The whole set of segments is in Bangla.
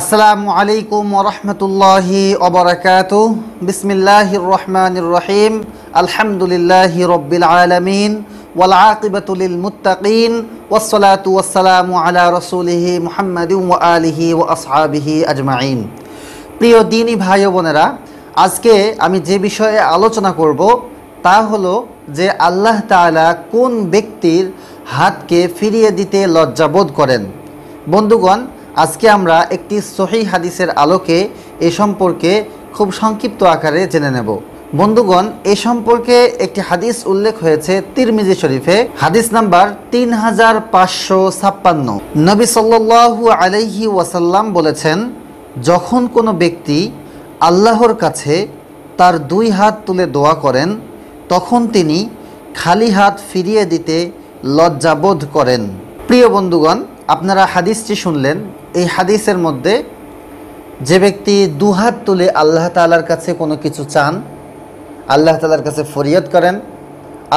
আসসালামু আলাইকুম রহমতুল্লাহি অবরাকাত বিসমিল্লাহ রহমান রহিম আলহামদুলিল্লাহ রব্বিল আলমিন ওয়ালাকিবাতুলিল মুতাকিন ওসলাতু ওসালামু আলা রসুলিহি মুহাম্মদ আলিহি ও আসহাবিহি আজমাইন প্রিয় দিনী ভাই বোনেরা আজকে আমি যে বিষয়ে আলোচনা করব তা হলো যে আল্লাহ তালা কোন ব্যক্তির হাতকে ফিরিয়ে দিতে লজ্জাবোধ করেন বন্ধুগণ আজকে আমরা একটি সহি হাদিসের আলোকে এ সম্পর্কে খুব সংক্ষিপ্ত আকারে জেনে নেব বন্ধুগণ এ সম্পর্কে একটি হাদিস উল্লেখ হয়েছে তিরমিজি শরীফে হাদিস নাম্বার তিন হাজার পাঁচশো ছাপ্পান্ন নবী সাল্লু আলহি ওয়াসাল্লাম বলেছেন যখন কোনো ব্যক্তি আল্লাহর কাছে তার দুই হাত তুলে দোয়া করেন তখন তিনি খালি হাত ফিরিয়ে দিতে লজ্জাবোধ করেন প্রিয় বন্ধুগণ আপনারা হাদিসটি শুনলেন এই হাদিসের মধ্যে যে ব্যক্তি দুহাত তুলে আল্লাহ তালার কাছে কোনো কিছু চান আল্লাহ তালার কাছে ফরিয়াদ করেন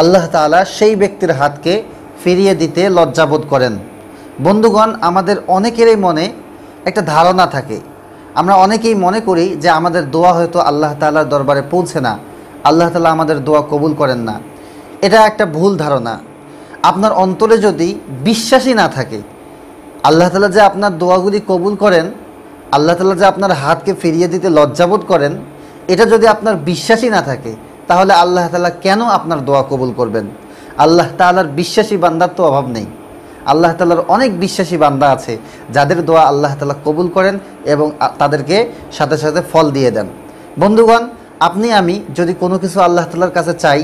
আল্লাহ তালা সেই ব্যক্তির হাতকে ফিরিয়ে দিতে লজ্জাবোধ করেন বন্ধুগণ আমাদের অনেকেরই মনে একটা ধারণা থাকে আমরা অনেকেই মনে করি যে আমাদের দোয়া হয়তো আল্লাহ তালার দরবারে পৌঁছে না আল্লাহ তালা আমাদের দোয়া কবুল করেন না এটা একটা ভুল ধারণা আপনার অন্তরে যদি বিশ্বাসই না থাকে আল্লাহ তালা যে আপনার দোয়াগুলি কবুল করেন আল্লাহ তালা যে আপনার হাতকে ফিরিয়ে দিতে লজ্জাবোধ করেন এটা যদি আপনার বিশ্বাসই না থাকে তাহলে আল্লাহ তালা কেন আপনার দোয়া কবুল করবেন আল্লাহ তালার বিশ্বাসী বান্দার তো অভাব নেই আল্লাহ তালার অনেক বিশ্বাসী বান্দা আছে যাদের দোয়া আল্লাহ তালা কবুল করেন এবং তাদেরকে সাথে সাথে ফল দিয়ে দেন বন্ধুগণ আপনি আমি যদি কোনো কিছু আল্লাহ তালার কাছে চাই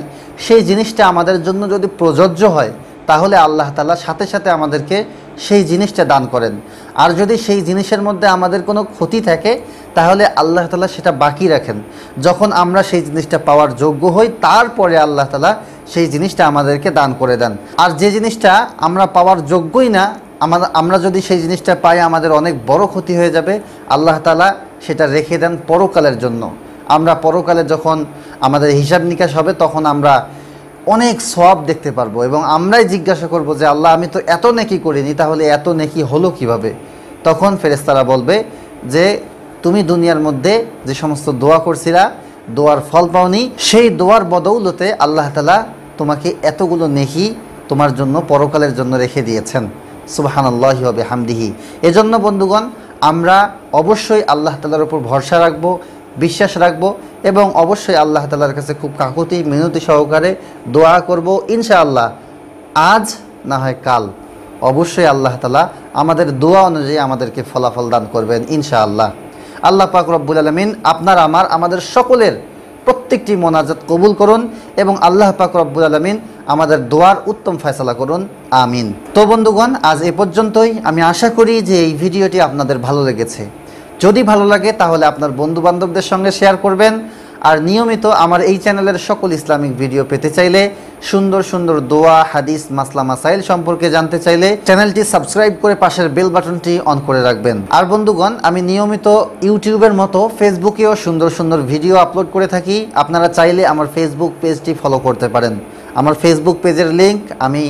সেই জিনিসটা আমাদের জন্য যদি প্রযোজ্য হয় তাহলে আল্লাহ তালা সাথে সাথে আমাদেরকে সেই জিনিসটা দান করেন আর যদি সেই জিনিসের মধ্যে আমাদের কোনো ক্ষতি থাকে তাহলে আল্লাহ তালা সেটা বাকি রাখেন যখন আমরা সেই জিনিসটা পাওয়ার যোগ্য হই তারপরে আল্লাহ তালা সেই জিনিসটা আমাদেরকে দান করে দেন আর যে জিনিসটা আমরা পাওয়ার যোগ্যই না আমাদের আমরা যদি সেই জিনিসটা পাই আমাদের অনেক বড় ক্ষতি হয়ে যাবে আল্লাহ তালা সেটা রেখে দেন পরকালের জন্য আমরা পরকালে যখন আমাদের হিসাব নিকাশ হবে তখন আমরা অনেক সব দেখতে পারবো এবং আমরাই জিজ্ঞাসা করব যে আল্লাহ আমি তো এত নেকি করিনি তাহলে এত নেকি হলো কিভাবে তখন ফেরেস্তারা বলবে যে তুমি দুনিয়ার মধ্যে যে সমস্ত দোয়া করছিলা দোয়ার ফল পাওনি সেই দোয়ার বদৌলতে আল্লাহ তালা তোমাকে এতগুলো নেহি তোমার জন্য পরকালের জন্য রেখে দিয়েছেন সুবাহান আল্লাহ হবে হামদিহি এজন্য বন্ধুগণ আমরা অবশ্যই আল্লাহ তালার উপর ভরসা রাখবো বিশ্বাস রাখবো এবং অবশ্যই আল্লাহ তালার কাছে খুব কাকুতি মিনতি সহকারে দোয়া করব ইনশাআল্লাহ আজ না হয় কাল অবশ্যই আল্লাহ তালা আমাদের দোয়া অনুযায়ী আমাদেরকে ফলাফল দান করবেন ইনশাআল্লাহ আল্লাহ পাক রব্বুল আলমিন আপনার আমার আমাদের সকলের প্রত্যেকটি মোনাজাত কবুল করুন এবং আল্লাহ পাক রব্বুল আলমিন আমাদের দোয়ার উত্তম ফয়সলা করুন আমিন তো বন্ধুগণ আজ এ পর্যন্তই আমি আশা করি যে এই ভিডিওটি আপনাদের ভালো লেগেছে যদি ভালো লাগে তাহলে আপনার বন্ধু বান্ধবদের সঙ্গে শেয়ার করবেন আর নিয়মিত আমার এই চ্যানেলের সকল ইসলামিক ভিডিও পেতে চাইলে সুন্দর সুন্দর দোয়া হাদিস মাসলা মাসাইল সম্পর্কে জানতে চাইলে চ্যানেলটি সাবস্ক্রাইব করে পাশের বেল বাটনটি অন করে রাখবেন আর বন্ধুগণ আমি নিয়মিত ইউটিউবের মতো ফেসবুকেও সুন্দর সুন্দর ভিডিও আপলোড করে থাকি আপনারা চাইলে আমার ফেসবুক পেজটি ফলো করতে পারেন আমার ফেসবুক পেজের লিঙ্ক আমি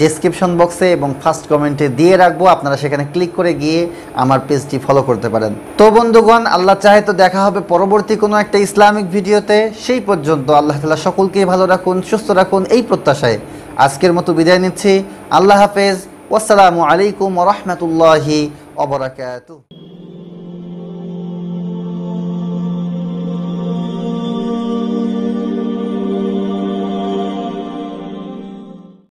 ডিসক্রিপশন বক্সে এবং ফার্স্ট কমেন্টে দিয়ে রাখবো আপনারা সেখানে ক্লিক করে গিয়ে আমার পেজটি ফলো করতে পারেন তো বন্ধুগণ আল্লাহ চাহে তো দেখা হবে পরবর্তী কোনো একটা ইসলামিক ভিডিওতে সেই পর্যন্ত আল্লাহ তালা সকলকেই ভালো রাখুন সুস্থ রাখুন এই প্রত্যাশায় আজকের মতো বিদায় নিচ্ছি আল্লাহ হাফেজ আসসালামু আলাইকুম রহমতুল্লাহি অবরাকাত